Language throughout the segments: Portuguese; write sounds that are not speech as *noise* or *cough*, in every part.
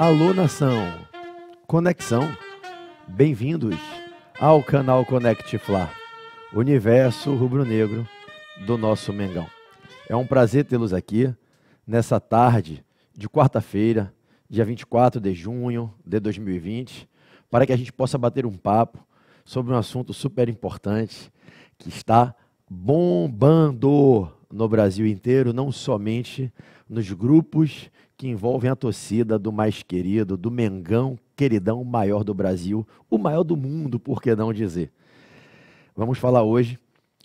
Alô Nação, Conexão, bem-vindos ao canal Connect Fla, universo rubro-negro do nosso Mengão. É um prazer tê-los aqui nessa tarde de quarta-feira, dia 24 de junho de 2020, para que a gente possa bater um papo sobre um assunto super importante que está bombando no Brasil inteiro, não somente nos grupos que envolvem a torcida do mais querido, do Mengão, queridão maior do Brasil, o maior do mundo, por que não dizer? Vamos falar hoje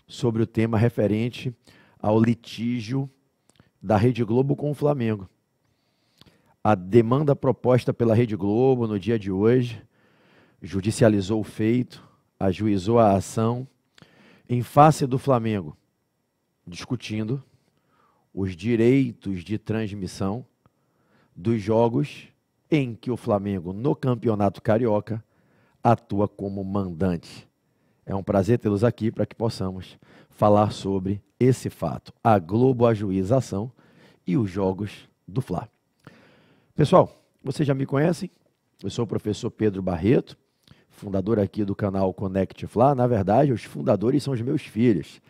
sobre o tema referente ao litígio da Rede Globo com o Flamengo. A demanda proposta pela Rede Globo no dia de hoje judicializou o feito, ajuizou a ação em face do Flamengo, discutindo os direitos de transmissão dos jogos em que o Flamengo, no Campeonato Carioca, atua como mandante. É um prazer tê-los aqui para que possamos falar sobre esse fato, a Globo ajuiza ação e os jogos do Fla. Pessoal, vocês já me conhecem? Eu sou o professor Pedro Barreto, fundador aqui do canal Connect Fla. Na verdade, os fundadores são os meus filhos.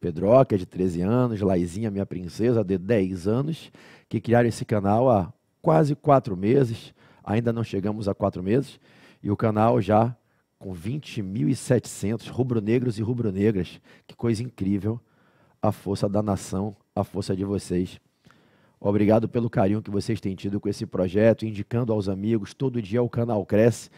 Pedroca, é de 13 anos, Laizinha, minha princesa, de 10 anos, que criaram esse canal há quase quatro meses. Ainda não chegamos a quatro meses. E o canal já com 20.700 rubro-negros e rubro-negras. Que coisa incrível. A força da nação, a força de vocês. Obrigado pelo carinho que vocês têm tido com esse projeto, indicando aos amigos. Todo dia o canal cresce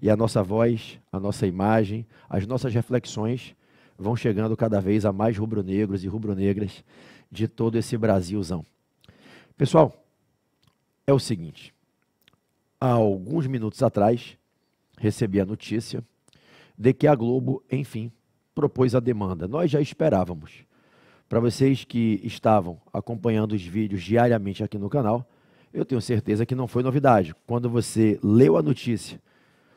e a nossa voz, a nossa imagem, as nossas reflexões vão chegando cada vez a mais rubro-negros e rubro-negras de todo esse Brasilzão. Pessoal, é o seguinte: há alguns minutos atrás recebi a notícia de que a Globo, enfim, propôs a demanda. Nós já esperávamos. Para vocês que estavam acompanhando os vídeos diariamente aqui no canal, eu tenho certeza que não foi novidade. Quando você leu a notícia,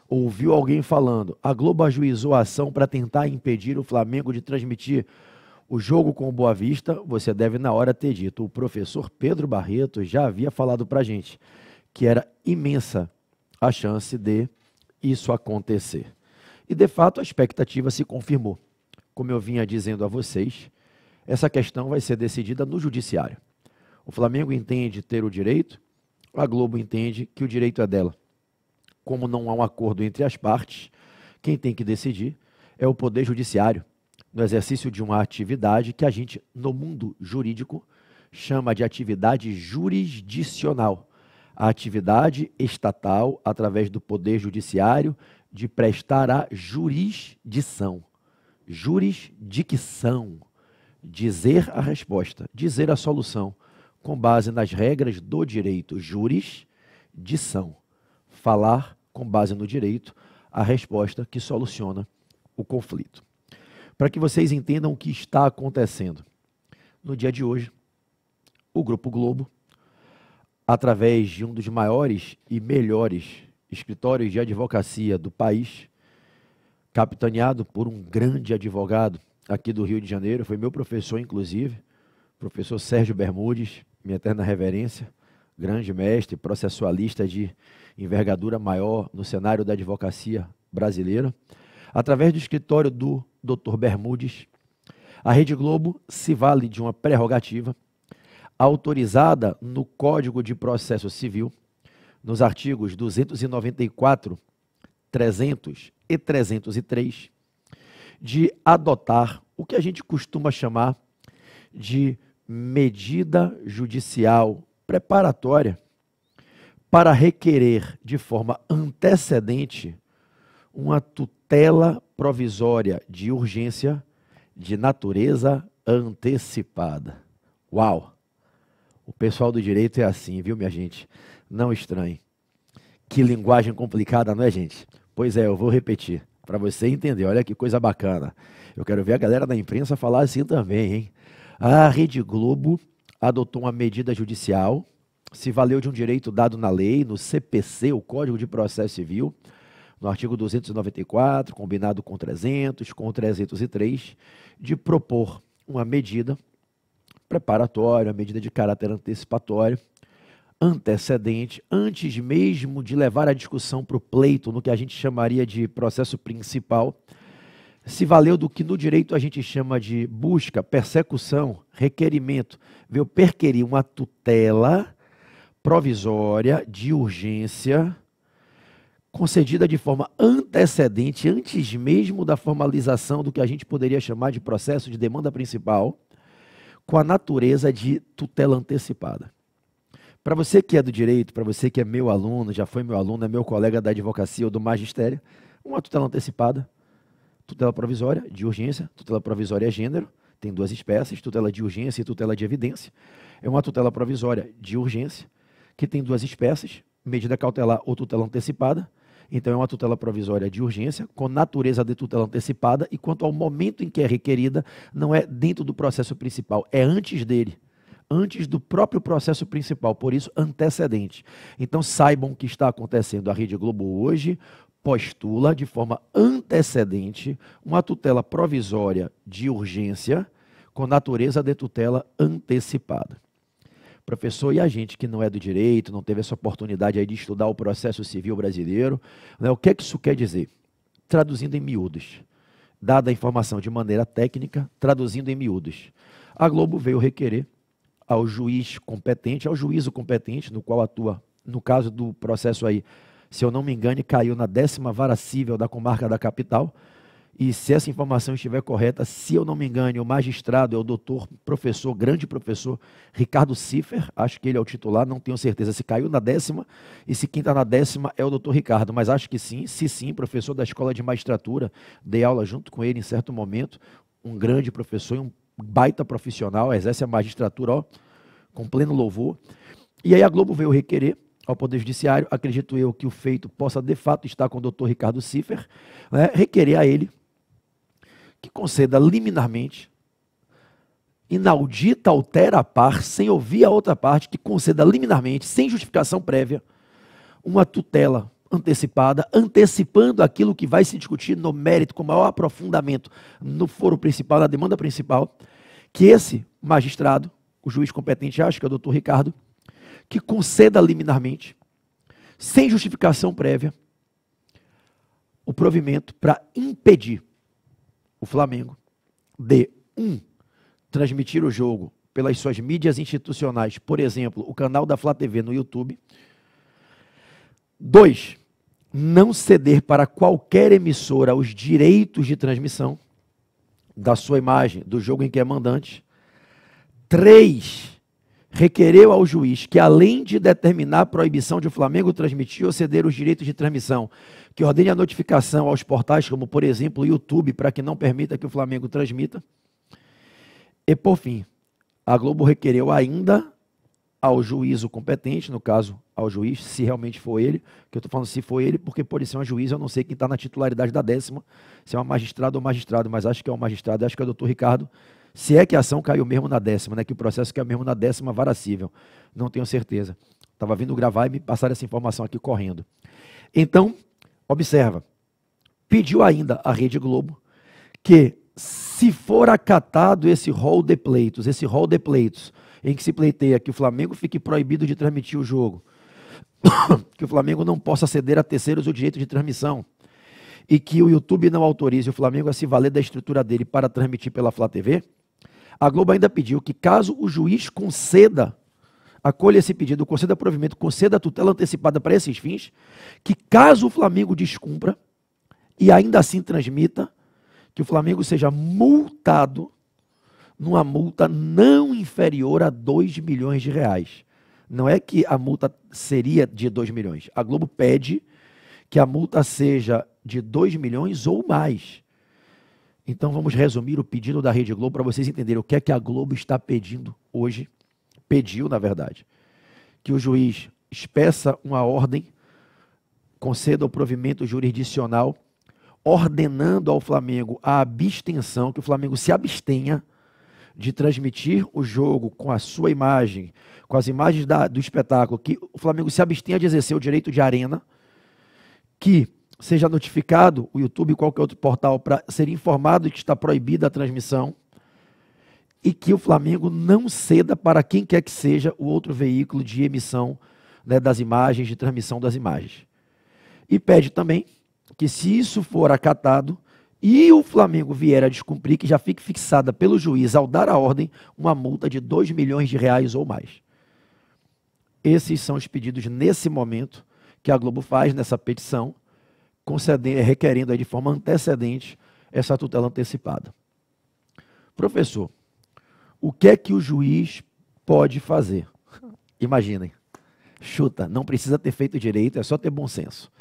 ouviu alguém falando: a Globo ajuizou a ação para tentar impedir o Flamengo de transmitir o jogo com o Boa Vista, você deve na hora ter dito. O professor Pedro Barreto já havia falado para gente que era imensa a chance de isso acontecer. E de fato a expectativa se confirmou. Como eu vinha dizendo a vocês, essa questão vai ser decidida no judiciário. O Flamengo entende ter o direito, a Globo entende que o direito é dela como não há um acordo entre as partes, quem tem que decidir é o Poder Judiciário, no exercício de uma atividade que a gente, no mundo jurídico, chama de atividade jurisdicional a atividade estatal, através do Poder Judiciário, de prestar a jurisdição. Jurisdicção. Dizer a resposta, dizer a solução, com base nas regras do direito. Jurisdição. Falar com base no direito, a resposta que soluciona o conflito. Para que vocês entendam o que está acontecendo, no dia de hoje, o Grupo Globo, através de um dos maiores e melhores escritórios de advocacia do país, capitaneado por um grande advogado aqui do Rio de Janeiro, foi meu professor, inclusive, professor Sérgio Bermudes, minha eterna reverência, grande mestre, processualista de envergadura maior no cenário da advocacia brasileira, através do escritório do Dr. Bermudes, a Rede Globo se vale de uma prerrogativa autorizada no Código de Processo Civil, nos artigos 294, 300 e 303, de adotar o que a gente costuma chamar de medida judicial preparatória para requerer de forma antecedente uma tutela provisória de urgência de natureza antecipada. Uau! O pessoal do direito é assim, viu, minha gente? Não estranhe. Que linguagem complicada, não é, gente? Pois é, eu vou repetir para você entender. Olha que coisa bacana. Eu quero ver a galera da imprensa falar assim também, hein? A Rede Globo adotou uma medida judicial se valeu de um direito dado na lei, no CPC, o Código de Processo Civil, no artigo 294, combinado com 300, com 303, de propor uma medida preparatória, uma medida de caráter antecipatório, antecedente, antes mesmo de levar a discussão para o pleito, no que a gente chamaria de processo principal, se valeu do que no direito a gente chama de busca, persecução, requerimento. Veio perquerir uma tutela provisória de urgência concedida de forma antecedente, antes mesmo da formalização do que a gente poderia chamar de processo de demanda principal, com a natureza de tutela antecipada. Para você que é do direito, para você que é meu aluno, já foi meu aluno, é meu colega da advocacia ou do magistério, uma tutela antecipada, tutela provisória de urgência, tutela provisória é gênero, tem duas espécies, tutela de urgência e tutela de evidência. É uma tutela provisória de urgência que tem duas espécies, medida cautelar ou tutela antecipada. Então, é uma tutela provisória de urgência, com natureza de tutela antecipada, e quanto ao momento em que é requerida, não é dentro do processo principal, é antes dele antes do próprio processo principal, por isso antecedente. Então saibam o que está acontecendo. A Rede Globo hoje postula de forma antecedente uma tutela provisória de urgência com natureza de tutela antecipada professor, e a gente que não é do direito, não teve essa oportunidade aí de estudar o processo civil brasileiro, né? o que é que isso quer dizer? Traduzindo em miúdos, dada a informação de maneira técnica, traduzindo em miúdos. A Globo veio requerer ao juiz competente, ao juízo competente, no qual atua, no caso do processo aí, se eu não me engano, caiu na décima vara cível da comarca da capital, e se essa informação estiver correta, se eu não me engano, o magistrado é o doutor, professor, grande professor Ricardo Cifer, acho que ele é o titular, não tenho certeza se caiu na décima e se quem está na décima é o doutor Ricardo, mas acho que sim, se sim, professor da Escola de Magistratura, dei aula junto com ele em certo momento, um grande professor e um baita profissional, exerce a magistratura ó, com pleno louvor. E aí a Globo veio requerer ao Poder Judiciário, acredito eu que o feito possa de fato estar com o doutor Ricardo Cifer, né, requerer a ele que conceda liminarmente, inaudita, altera a par, sem ouvir a outra parte, que conceda liminarmente, sem justificação prévia, uma tutela antecipada, antecipando aquilo que vai se discutir no mérito, com maior aprofundamento no foro principal, na demanda principal, que esse magistrado, o juiz competente, acho que é o doutor Ricardo, que conceda liminarmente, sem justificação prévia, o provimento para impedir o Flamengo. de 1. Um, transmitir o jogo pelas suas mídias institucionais, por exemplo, o canal da Flá TV no YouTube. 2. Não ceder para qualquer emissora os direitos de transmissão da sua imagem, do jogo em que é mandante. 3 requereu ao juiz que, além de determinar a proibição de o Flamengo transmitir ou ceder os direitos de transmissão que ordene a notificação aos portais, como por exemplo o YouTube, para que não permita que o Flamengo transmita. E por fim, a Globo requereu ainda ao juízo competente, no caso ao juiz, se realmente foi ele, que eu estou falando se foi ele, porque pode ser um juiz, eu não sei quem está na titularidade da décima, se é um magistrado ou magistrado, mas acho que é um magistrado, acho que é o doutor Ricardo, se é que a ação caiu mesmo na décima, né, que o processo caiu mesmo na décima vara não tenho certeza. Estava vindo gravar e me passaram essa informação aqui correndo. Então, Observa, pediu ainda à Rede Globo que, se for acatado esse rol de pleitos, esse rol de pleitos, em que se pleiteia que o Flamengo fique proibido de transmitir o jogo, *coughs* que o Flamengo não possa ceder a terceiros o direito de transmissão e que o YouTube não autorize o Flamengo a se valer da estrutura dele para transmitir pela Flá TV, a Globo ainda pediu que, caso o juiz conceda acolha esse pedido, conceda provimento, conceda tutela antecipada para esses fins, que caso o Flamengo descumpra e ainda assim transmita, que o Flamengo seja multado numa multa não inferior a 2 milhões de reais. Não é que a multa seria de 2 milhões. A Globo pede que a multa seja de 2 milhões ou mais. Então vamos resumir o pedido da Rede Globo para vocês entenderem o que é que a Globo está pedindo hoje pediu, na verdade, que o juiz expeça uma ordem, conceda o provimento jurisdicional, ordenando ao Flamengo a abstenção, que o Flamengo se abstenha de transmitir o jogo com a sua imagem, com as imagens da, do espetáculo, que o Flamengo se abstenha de exercer o direito de arena, que seja notificado o YouTube e qualquer outro portal para ser informado que está proibida a transmissão, e que o Flamengo não ceda para quem quer que seja o outro veículo de emissão né, das imagens, de transmissão das imagens. E pede também que, se isso for acatado e o Flamengo vier a descumprir, que já fique fixada pelo juiz, ao dar a ordem, uma multa de 2 milhões de reais ou mais. Esses são os pedidos nesse momento que a Globo faz nessa petição, concedendo, requerendo de forma antecedente essa tutela antecipada. Professor, o que é que o juiz pode fazer? Imaginem. Chuta, não precisa ter feito direito, é só ter bom senso.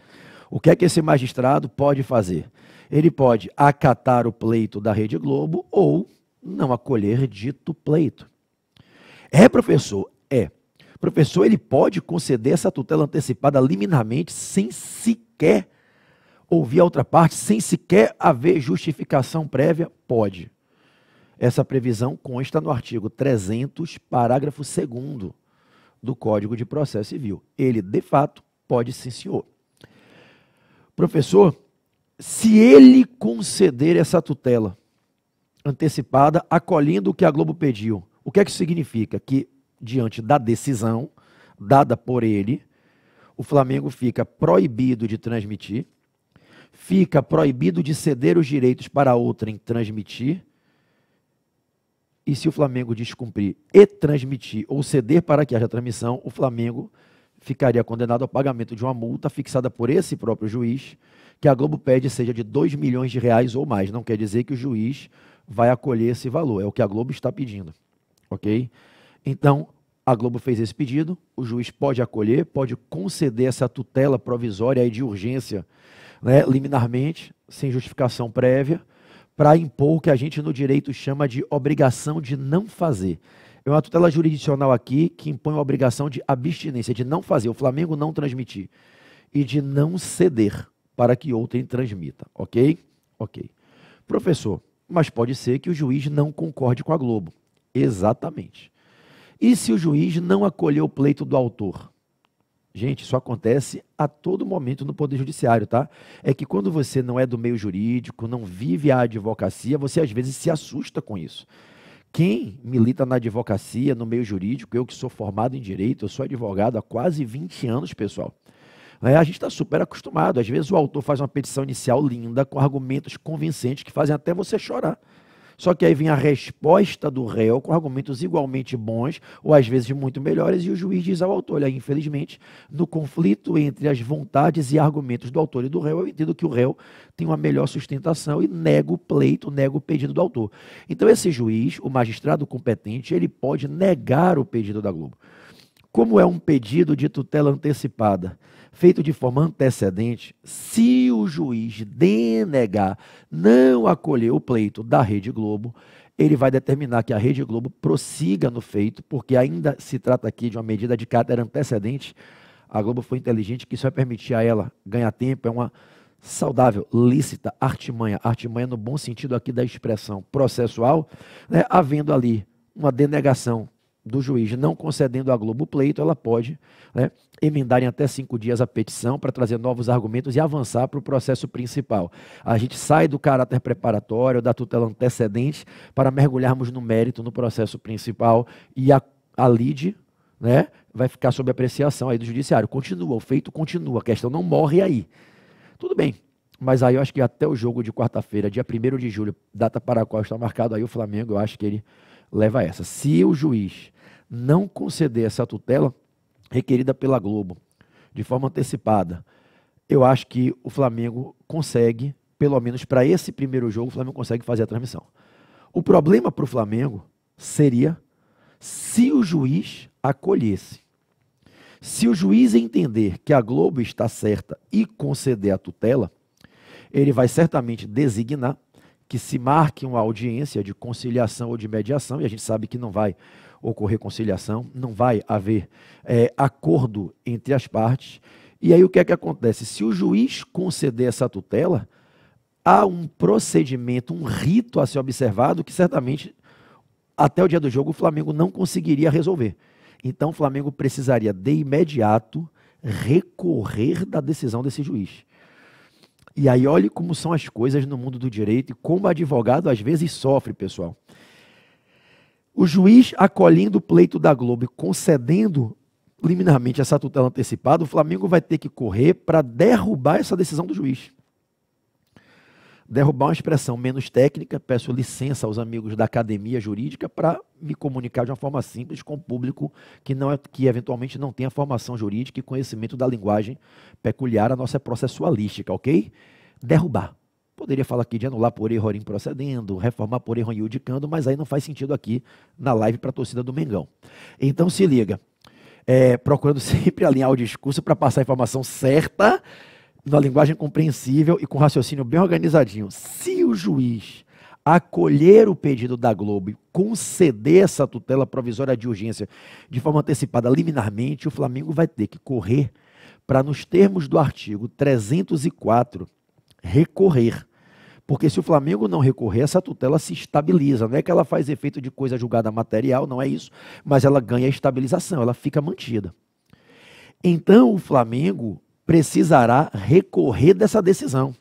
O que é que esse magistrado pode fazer? Ele pode acatar o pleito da Rede Globo ou não acolher dito pleito. É, professor? É. Professor, ele pode conceder essa tutela antecipada liminarmente sem sequer ouvir a outra parte, sem sequer haver justificação prévia? Pode. Essa previsão consta no artigo 300, parágrafo 2 do Código de Processo Civil. Ele, de fato, pode sim, senhor. Professor, se ele conceder essa tutela antecipada, acolhendo o que a Globo pediu, o que é que isso significa? Que, diante da decisão dada por ele, o Flamengo fica proibido de transmitir, fica proibido de ceder os direitos para outra em transmitir e se o Flamengo descumprir e transmitir ou ceder para que haja transmissão, o Flamengo ficaria condenado ao pagamento de uma multa fixada por esse próprio juiz, que a Globo pede seja de 2 milhões de reais ou mais. Não quer dizer que o juiz vai acolher esse valor, é o que a Globo está pedindo. Ok? Então, a Globo fez esse pedido, o juiz pode acolher, pode conceder essa tutela provisória aí de urgência, né, liminarmente, sem justificação prévia para impor o que a gente no direito chama de obrigação de não fazer. É uma tutela jurisdicional aqui que impõe a obrigação de abstinência, de não fazer, o Flamengo não transmitir e de não ceder para que outrem transmita, ok? Ok. Professor, mas pode ser que o juiz não concorde com a Globo. Exatamente. E se o juiz não acolher o pleito do autor? Gente, isso acontece a todo momento no Poder Judiciário, tá? É que quando você não é do meio jurídico, não vive a advocacia, você às vezes se assusta com isso. Quem milita na advocacia, no meio jurídico, eu que sou formado em direito, eu sou advogado há quase 20 anos, pessoal. É, a gente está super acostumado. Às vezes o autor faz uma petição inicial linda, com argumentos convincentes que fazem até você chorar. Só que aí vem a resposta do réu com argumentos igualmente bons, ou às vezes muito melhores, e o juiz diz ao autor: olha, infelizmente, no conflito entre as vontades e argumentos do autor e do réu, eu entendo que o réu tem uma melhor sustentação e nego o pleito, nego o pedido do autor. Então, esse juiz, o magistrado competente, ele pode negar o pedido da Globo. Como é um pedido de tutela antecipada? feito de forma antecedente, se o juiz denegar, não acolher o pleito da Rede Globo, ele vai determinar que a Rede Globo prossiga no feito, porque ainda se trata aqui de uma medida de caráter antecedente. A Globo foi inteligente, que isso vai permitir a ela ganhar tempo, é uma saudável, lícita, artimanha, artimanha no bom sentido aqui da expressão processual, né, havendo ali uma denegação do juiz não concedendo à Globo o pleito, ela pode né, emendar em até cinco dias a petição para trazer novos argumentos e avançar para o processo principal. A gente sai do caráter preparatório, da tutela antecedente, para mergulharmos no mérito no processo principal e a, a lide né, vai ficar sob apreciação aí do judiciário. Continua, o feito continua, a questão não morre aí. Tudo bem, mas aí eu acho que até o jogo de quarta-feira, dia 1 de julho, data para a qual está marcado aí o Flamengo, eu acho que ele leva essa. Se o juiz não conceder essa tutela requerida pela Globo de forma antecipada, eu acho que o Flamengo consegue, pelo menos para esse primeiro jogo, o Flamengo consegue fazer a transmissão. O problema para o Flamengo seria se o juiz acolhesse. Se o juiz entender que a Globo está certa e conceder a tutela, ele vai certamente designar que se marque uma audiência de conciliação ou de mediação, e a gente sabe que não vai ocorrer conciliação, não vai haver é, acordo entre as partes. E aí o que é que acontece? Se o juiz conceder essa tutela, há um procedimento, um rito a ser observado que certamente até o dia do jogo o Flamengo não conseguiria resolver. Então o Flamengo precisaria de imediato recorrer da decisão desse juiz. E aí olhe como são as coisas no mundo do direito e como o advogado às vezes sofre, pessoal. O juiz, acolhendo o pleito da Globo e concedendo liminarmente essa tutela antecipada, o Flamengo vai ter que correr para derrubar essa decisão do juiz. Derrubar uma expressão menos técnica, peço licença aos amigos da academia jurídica para me comunicar de uma forma simples com o público que, não é, que eventualmente não tem a formação jurídica e conhecimento da linguagem peculiar à nossa processualística, ok? Derrubar. Poderia falar aqui de anular por erro improcedendo, reformar por erro iudicando, mas aí não faz sentido aqui na live para a torcida do Mengão. Então se liga, é, procurando *laughs* sempre alinhar o discurso para passar a informação certa, na linguagem compreensível e com raciocínio bem organizadinho. Se o juiz acolher o pedido da Globo e conceder essa tutela provisória de urgência de forma antecipada liminarmente, o Flamengo vai ter que correr para, nos termos do artigo 304, recorrer porque se o Flamengo não recorrer, essa tutela se estabiliza. Não é que ela faz efeito de coisa julgada material, não é isso, mas ela ganha estabilização, ela fica mantida. Então o Flamengo precisará recorrer dessa decisão.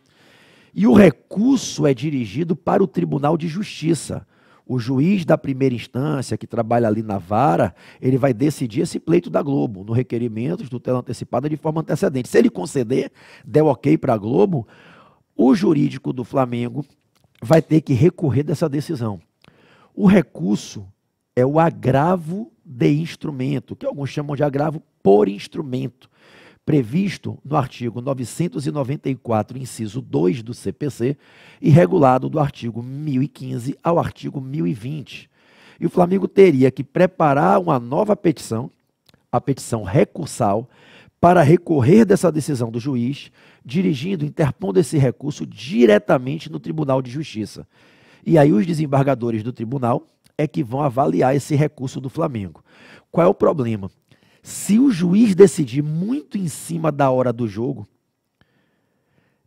E o recurso é dirigido para o Tribunal de Justiça. O juiz da primeira instância, que trabalha ali na vara, ele vai decidir esse pleito da Globo, no requerimento de tutela antecipada de forma antecedente. Se ele conceder, der ok para a Globo, o jurídico do Flamengo vai ter que recorrer dessa decisão. O recurso é o agravo de instrumento, que alguns chamam de agravo por instrumento, previsto no artigo 994, inciso 2 do CPC, e regulado do artigo 1015 ao artigo 1020. E o Flamengo teria que preparar uma nova petição, a petição recursal, para recorrer dessa decisão do juiz, dirigindo, interpondo esse recurso diretamente no Tribunal de Justiça. E aí os desembargadores do tribunal é que vão avaliar esse recurso do Flamengo. Qual é o problema? Se o juiz decidir muito em cima da hora do jogo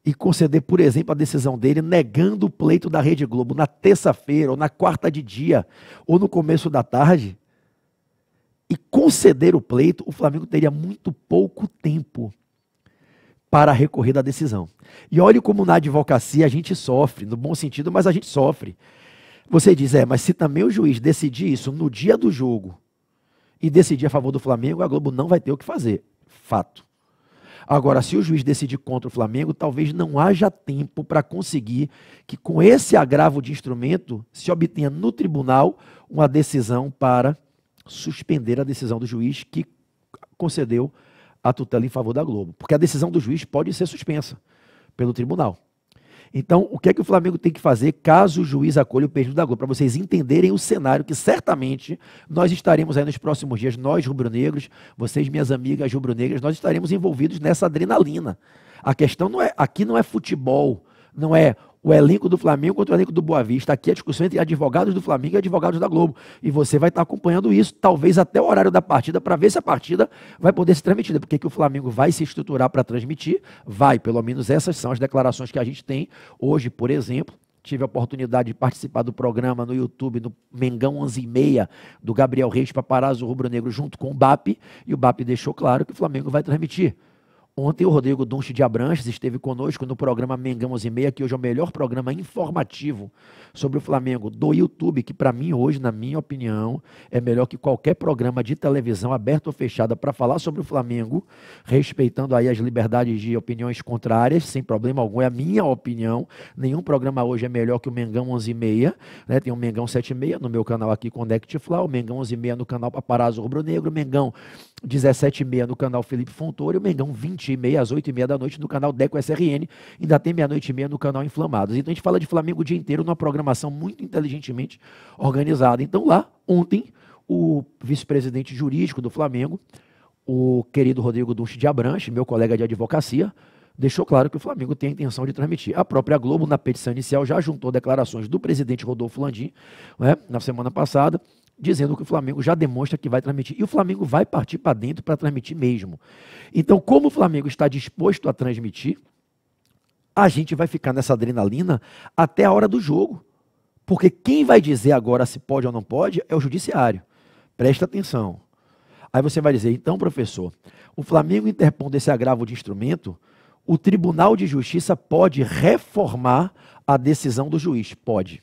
e conceder, por exemplo, a decisão dele negando o pleito da Rede Globo na terça-feira ou na quarta de dia ou no começo da tarde, e conceder o pleito, o Flamengo teria muito pouco tempo para recorrer da decisão. E olhe como na advocacia a gente sofre, no bom sentido, mas a gente sofre. Você diz, é, mas se também o juiz decidir isso no dia do jogo e decidir a favor do Flamengo, a Globo não vai ter o que fazer. Fato. Agora, se o juiz decidir contra o Flamengo, talvez não haja tempo para conseguir que, com esse agravo de instrumento, se obtenha no tribunal uma decisão para suspender a decisão do juiz que concedeu a tutela em favor da Globo, porque a decisão do juiz pode ser suspensa pelo tribunal. Então, o que é que o Flamengo tem que fazer caso o juiz acolha o pedido da Globo? Para vocês entenderem o cenário que certamente nós estaremos aí nos próximos dias, nós rubro-negros, vocês minhas amigas rubro-negras, nós estaremos envolvidos nessa adrenalina. A questão não é, aqui não é futebol, não é o elenco do Flamengo contra o elenco do Boa Vista. Aqui a discussão entre advogados do Flamengo e advogados da Globo. E você vai estar acompanhando isso, talvez até o horário da partida, para ver se a partida vai poder ser transmitida. Porque que o Flamengo vai se estruturar para transmitir? Vai, pelo menos essas são as declarações que a gente tem hoje, por exemplo. Tive a oportunidade de participar do programa no YouTube, no Mengão 11 e meia, do Gabriel Reis para o Rubro Negro, junto com o BAP. E o BAP deixou claro que o Flamengo vai transmitir Ontem o Rodrigo Dunche de Abranches esteve conosco no programa Mengamos e Meia, que hoje é o melhor programa informativo sobre o Flamengo do YouTube, que para mim hoje, na minha opinião, é melhor que qualquer programa de televisão aberta ou fechada para falar sobre o Flamengo, respeitando aí as liberdades de opiniões contrárias, sem problema algum, é a minha opinião. Nenhum programa hoje é melhor que o Mengão 11 e meia, né? Tem o Mengão 7 e meia no meu canal aqui, Connect Fla, o Mengão 11 e meia no canal Paparazzo Rubro Negro, o Mengão 17 e meia no canal Felipe Fontoura e o Mengão 20 sete e meia às oito e meia da noite no canal Deco SRN. Ainda tem meia-noite e meia no canal Inflamados. Então a gente fala de Flamengo o dia inteiro numa programação muito inteligentemente organizada. Então lá, ontem, o vice-presidente jurídico do Flamengo, o querido Rodrigo Duche de Abranche, meu colega de advocacia, deixou claro que o Flamengo tem a intenção de transmitir. A própria Globo, na petição inicial, já juntou declarações do presidente Rodolfo Landim, né, na semana passada, dizendo que o Flamengo já demonstra que vai transmitir. E o Flamengo vai partir para dentro para transmitir mesmo. Então, como o Flamengo está disposto a transmitir, a gente vai ficar nessa adrenalina até a hora do jogo. Porque quem vai dizer agora se pode ou não pode é o judiciário. Presta atenção. Aí você vai dizer, então, professor, o Flamengo interpondo esse agravo de instrumento, o Tribunal de Justiça pode reformar a decisão do juiz? Pode.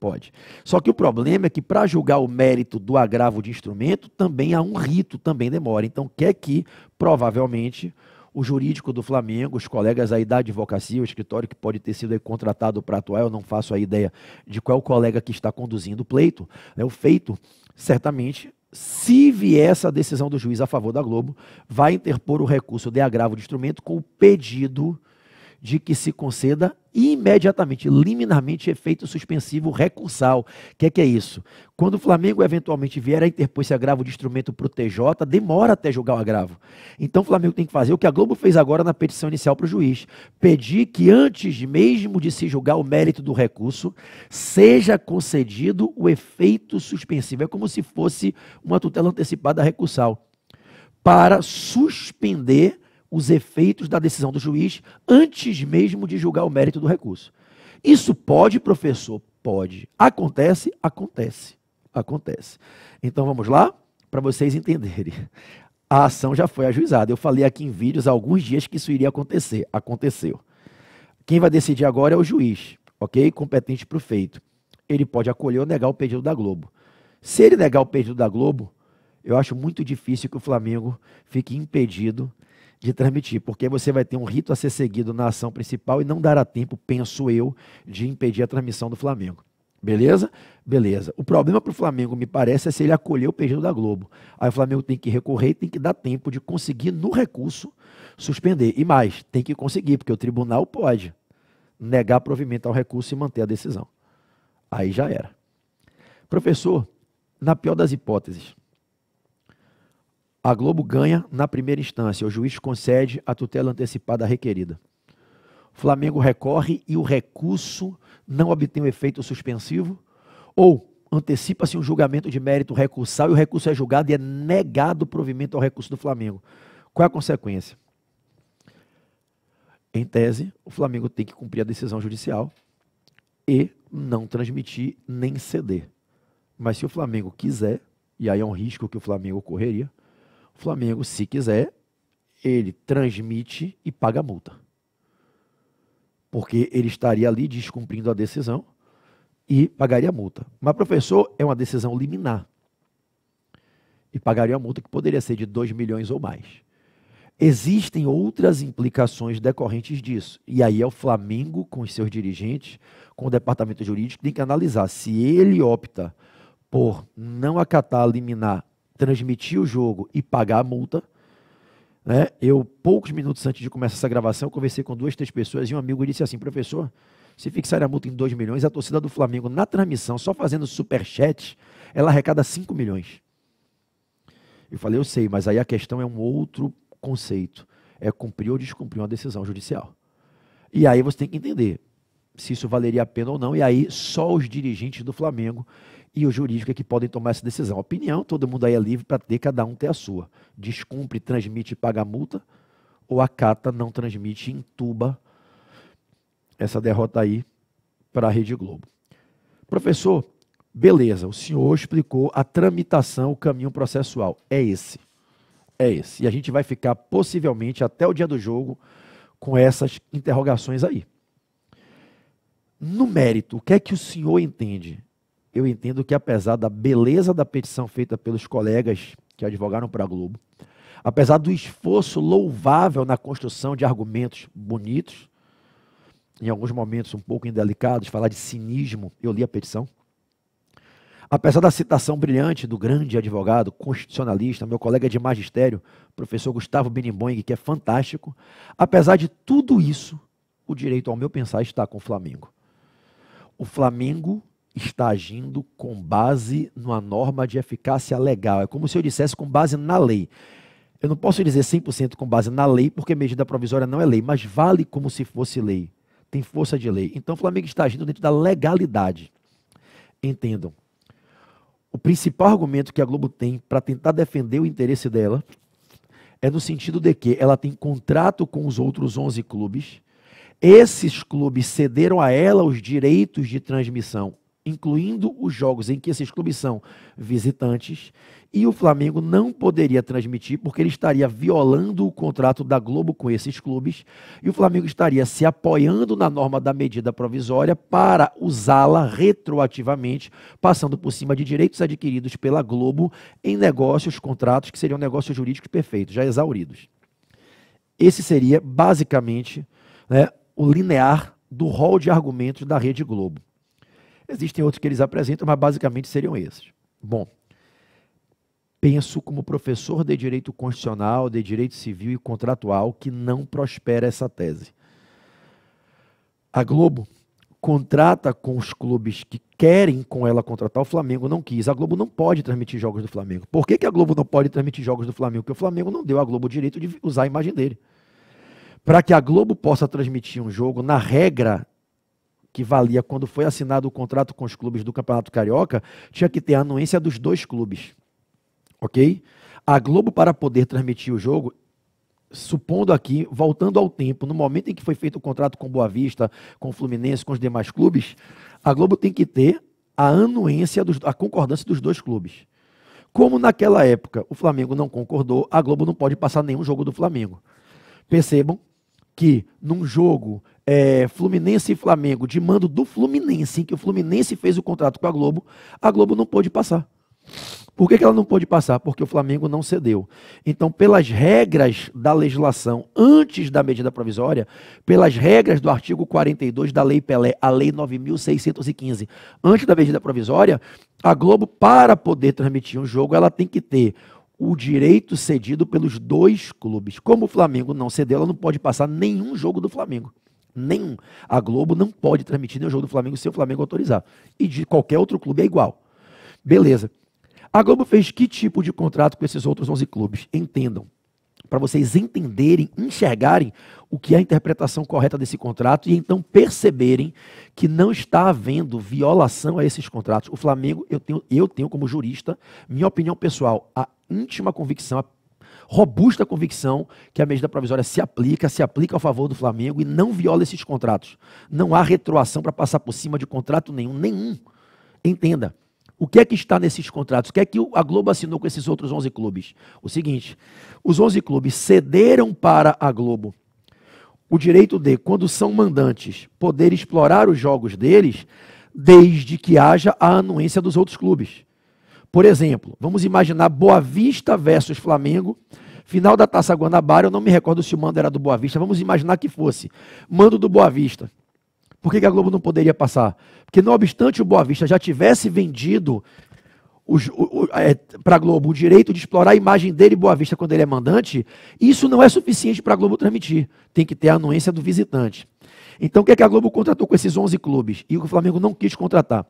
Pode. Só que o problema é que para julgar o mérito do agravo de instrumento, também há um rito, também demora. Então, quer que, provavelmente, o jurídico do Flamengo, os colegas aí da advocacia, o escritório que pode ter sido contratado para atuar, eu não faço a ideia de qual é colega que está conduzindo o pleito, né, o feito, certamente, se vier essa decisão do juiz a favor da Globo, vai interpor o recurso de agravo de instrumento com o pedido de que se conceda imediatamente, liminarmente, efeito suspensivo recursal. O que é, que é isso? Quando o Flamengo eventualmente vier a interpor esse agravo de instrumento para o TJ, demora até julgar o agravo. Então o Flamengo tem que fazer o que a Globo fez agora na petição inicial para o juiz: pedir que antes mesmo de se julgar o mérito do recurso, seja concedido o efeito suspensivo. É como se fosse uma tutela antecipada recursal para suspender os efeitos da decisão do juiz antes mesmo de julgar o mérito do recurso. Isso pode, professor? Pode. Acontece? Acontece. Acontece. Então vamos lá para vocês entenderem. A ação já foi ajuizada. Eu falei aqui em vídeos há alguns dias que isso iria acontecer. Aconteceu. Quem vai decidir agora é o juiz, ok? Competente para o feito. Ele pode acolher ou negar o pedido da Globo. Se ele negar o pedido da Globo, eu acho muito difícil que o Flamengo fique impedido de transmitir, porque você vai ter um rito a ser seguido na ação principal e não dará tempo, penso eu, de impedir a transmissão do Flamengo. Beleza? Beleza. O problema para o Flamengo, me parece, é se ele acolher o pedido da Globo. Aí o Flamengo tem que recorrer e tem que dar tempo de conseguir, no recurso, suspender. E mais, tem que conseguir, porque o tribunal pode negar provimento ao recurso e manter a decisão. Aí já era. Professor, na pior das hipóteses, a Globo ganha na primeira instância. O juiz concede a tutela antecipada requerida. O Flamengo recorre e o recurso não obtém o efeito suspensivo. Ou antecipa-se um julgamento de mérito recursal e o recurso é julgado e é negado o provimento ao recurso do Flamengo. Qual é a consequência? Em tese, o Flamengo tem que cumprir a decisão judicial e não transmitir nem ceder. Mas se o Flamengo quiser, e aí é um risco que o Flamengo correria, Flamengo, se quiser, ele transmite e paga a multa. Porque ele estaria ali descumprindo a decisão e pagaria a multa. Mas, professor, é uma decisão liminar. E pagaria a multa que poderia ser de 2 milhões ou mais. Existem outras implicações decorrentes disso. E aí é o Flamengo, com os seus dirigentes, com o departamento jurídico, tem que analisar se ele opta por não acatar a liminar transmitir o jogo e pagar a multa. Né? Eu, poucos minutos antes de começar essa gravação, conversei com duas, três pessoas e um amigo disse assim: professor, se fixar a multa em 2 milhões, a torcida do Flamengo na transmissão, só fazendo superchat, ela arrecada 5 milhões. Eu falei: eu sei, mas aí a questão é um outro conceito. É cumprir ou descumprir uma decisão judicial. E aí você tem que entender se isso valeria a pena ou não. E aí só os dirigentes do Flamengo e o jurídico é que podem tomar essa decisão. Opinião, todo mundo aí é livre para ter, cada um ter a sua. Descumpre, transmite e paga a multa, ou acata, não transmite e entuba essa derrota aí para a Rede Globo. Professor, beleza, o senhor explicou a tramitação, o caminho processual. É esse. É esse. E a gente vai ficar possivelmente até o dia do jogo com essas interrogações aí. No mérito, o que é que o senhor entende? eu entendo que apesar da beleza da petição feita pelos colegas que advogaram para a Globo, apesar do esforço louvável na construção de argumentos bonitos, em alguns momentos um pouco indelicados, falar de cinismo, eu li a petição. Apesar da citação brilhante do grande advogado constitucionalista, meu colega de magistério, professor Gustavo Benimboing, que é fantástico, apesar de tudo isso, o direito ao meu pensar está com o Flamengo. O Flamengo está agindo com base numa norma de eficácia legal. É como se eu dissesse com base na lei. Eu não posso dizer 100% com base na lei, porque medida provisória não é lei, mas vale como se fosse lei. Tem força de lei. Então o Flamengo está agindo dentro da legalidade. Entendam. O principal argumento que a Globo tem para tentar defender o interesse dela é no sentido de que ela tem contrato com os outros 11 clubes. Esses clubes cederam a ela os direitos de transmissão incluindo os jogos em que esses clubes são visitantes, e o Flamengo não poderia transmitir porque ele estaria violando o contrato da Globo com esses clubes, e o Flamengo estaria se apoiando na norma da medida provisória para usá-la retroativamente, passando por cima de direitos adquiridos pela Globo em negócios, contratos que seriam negócios jurídicos perfeitos, já exauridos. Esse seria basicamente né, o linear do rol de argumentos da Rede Globo. Existem outros que eles apresentam, mas basicamente seriam esses. Bom, penso como professor de direito constitucional, de direito civil e contratual que não prospera essa tese. A Globo contrata com os clubes que querem com ela contratar, o Flamengo não quis. A Globo não pode transmitir jogos do Flamengo. Por que, que a Globo não pode transmitir jogos do Flamengo? Porque o Flamengo não deu à Globo o direito de usar a imagem dele. Para que a Globo possa transmitir um jogo, na regra, que valia quando foi assinado o contrato com os clubes do Campeonato Carioca, tinha que ter a anuência dos dois clubes. Ok? A Globo, para poder transmitir o jogo, supondo aqui, voltando ao tempo, no momento em que foi feito o contrato com Boa Vista, com o Fluminense, com os demais clubes, a Globo tem que ter a anuência, dos, a concordância dos dois clubes. Como naquela época o Flamengo não concordou, a Globo não pode passar nenhum jogo do Flamengo. Percebam que num jogo é, Fluminense e Flamengo de mando do Fluminense, que o Fluminense fez o contrato com a Globo, a Globo não pôde passar. Por que, que ela não pôde passar? Porque o Flamengo não cedeu. Então, pelas regras da legislação antes da medida provisória, pelas regras do artigo 42 da Lei Pelé, a Lei 9.615, antes da medida provisória, a Globo, para poder transmitir um jogo, ela tem que ter o direito cedido pelos dois clubes. Como o Flamengo não cedeu, ela não pode passar nenhum jogo do Flamengo. Nenhum. A Globo não pode transmitir nenhum jogo do Flamengo sem o Flamengo autorizar. E de qualquer outro clube é igual. Beleza. A Globo fez que tipo de contrato com esses outros 11 clubes? Entendam. Para vocês entenderem, enxergarem o que é a interpretação correta desse contrato e então perceberem que não está havendo violação a esses contratos. O Flamengo, eu tenho, eu tenho como jurista, minha opinião pessoal, a íntima convicção, a robusta convicção que a medida provisória se aplica, se aplica ao favor do Flamengo e não viola esses contratos. Não há retroação para passar por cima de contrato nenhum, nenhum. Entenda. O que é que está nesses contratos? O que é que a Globo assinou com esses outros 11 clubes? O seguinte: os 11 clubes cederam para a Globo o direito de, quando são mandantes, poder explorar os jogos deles, desde que haja a anuência dos outros clubes. Por exemplo, vamos imaginar Boa Vista versus Flamengo, final da Taça Guanabara, eu não me recordo se o mando era do Boa Vista, vamos imaginar que fosse. Mando do Boa Vista. Por que, a Globo não poderia passar? Porque, não obstante o Boa Vista já tivesse vendido é, para a Globo o direito de explorar a imagem dele, Boa Vista, quando ele é mandante, isso não é suficiente para a Globo transmitir. Tem que ter a anuência do visitante. Então, o que, é que a Globo contratou com esses 11 clubes? E o Flamengo não quis contratar.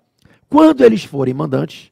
Quando eles forem mandantes,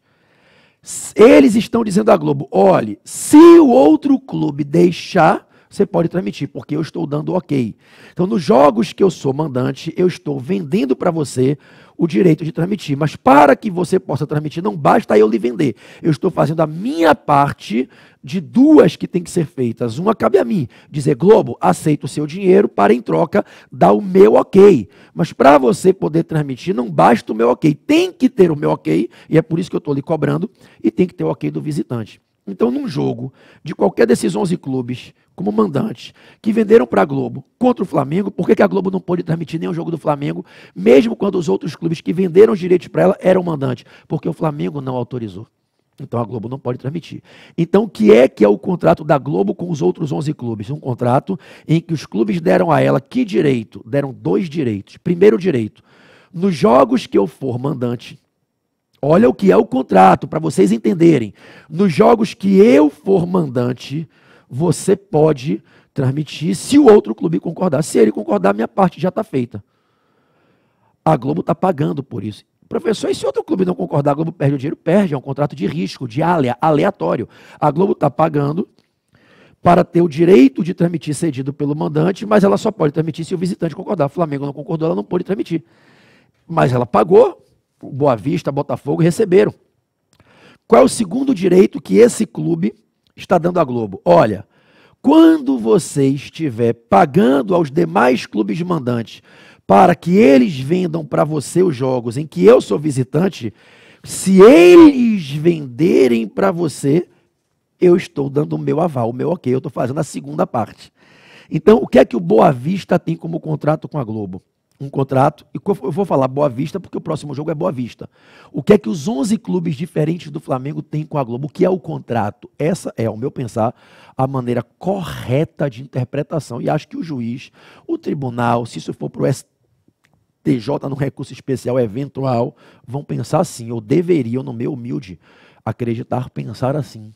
eles estão dizendo à Globo: olhe, se o outro clube deixar, você pode transmitir, porque eu estou dando ok. Então, nos jogos que eu sou mandante, eu estou vendendo para você o direito de transmitir. Mas para que você possa transmitir, não basta eu lhe vender. Eu estou fazendo a minha parte de duas que tem que ser feitas. Uma cabe a mim, dizer, Globo, aceito o seu dinheiro para, em troca, dar o meu ok. Mas para você poder transmitir, não basta o meu ok. Tem que ter o meu ok, e é por isso que eu estou lhe cobrando, e tem que ter o ok do visitante. Então, num jogo de qualquer desses 11 clubes, como mandante, que venderam para a Globo contra o Flamengo, por que a Globo não pôde transmitir nenhum jogo do Flamengo, mesmo quando os outros clubes que venderam os direitos para ela eram mandantes Porque o Flamengo não autorizou. Então a Globo não pode transmitir. Então o que é que é o contrato da Globo com os outros 11 clubes? Um contrato em que os clubes deram a ela que direito? Deram dois direitos. Primeiro direito, nos jogos que eu for mandante, olha o que é o contrato para vocês entenderem. Nos jogos que eu for mandante, você pode transmitir se o outro clube concordar. Se ele concordar, minha parte já está feita. A Globo está pagando por isso. Professor, e se outro clube não concordar, a Globo perde o dinheiro? Perde, é um contrato de risco, de aleatório. A Globo está pagando para ter o direito de transmitir cedido pelo mandante, mas ela só pode transmitir se o visitante concordar. O Flamengo não concordou, ela não pôde transmitir. Mas ela pagou, Boa Vista, Botafogo receberam. Qual é o segundo direito que esse clube está dando à Globo: olha, quando você estiver pagando aos demais clubes mandantes para que eles vendam para você os jogos em que eu sou visitante, se eles venderem para você, eu estou dando o meu aval, o meu ok, eu estou fazendo a segunda parte. Então, o que é que o Boa Vista tem como contrato com a Globo? um contrato, e eu vou falar Boa Vista porque o próximo jogo é Boa Vista. O que é que os 11 clubes diferentes do Flamengo têm com a Globo? O que é o contrato? Essa é, ao meu pensar, a maneira correta de interpretação. E acho que o juiz, o tribunal, se isso for para o STJ num recurso especial eventual, vão pensar assim, ou deveriam, no meu humilde acreditar, pensar assim.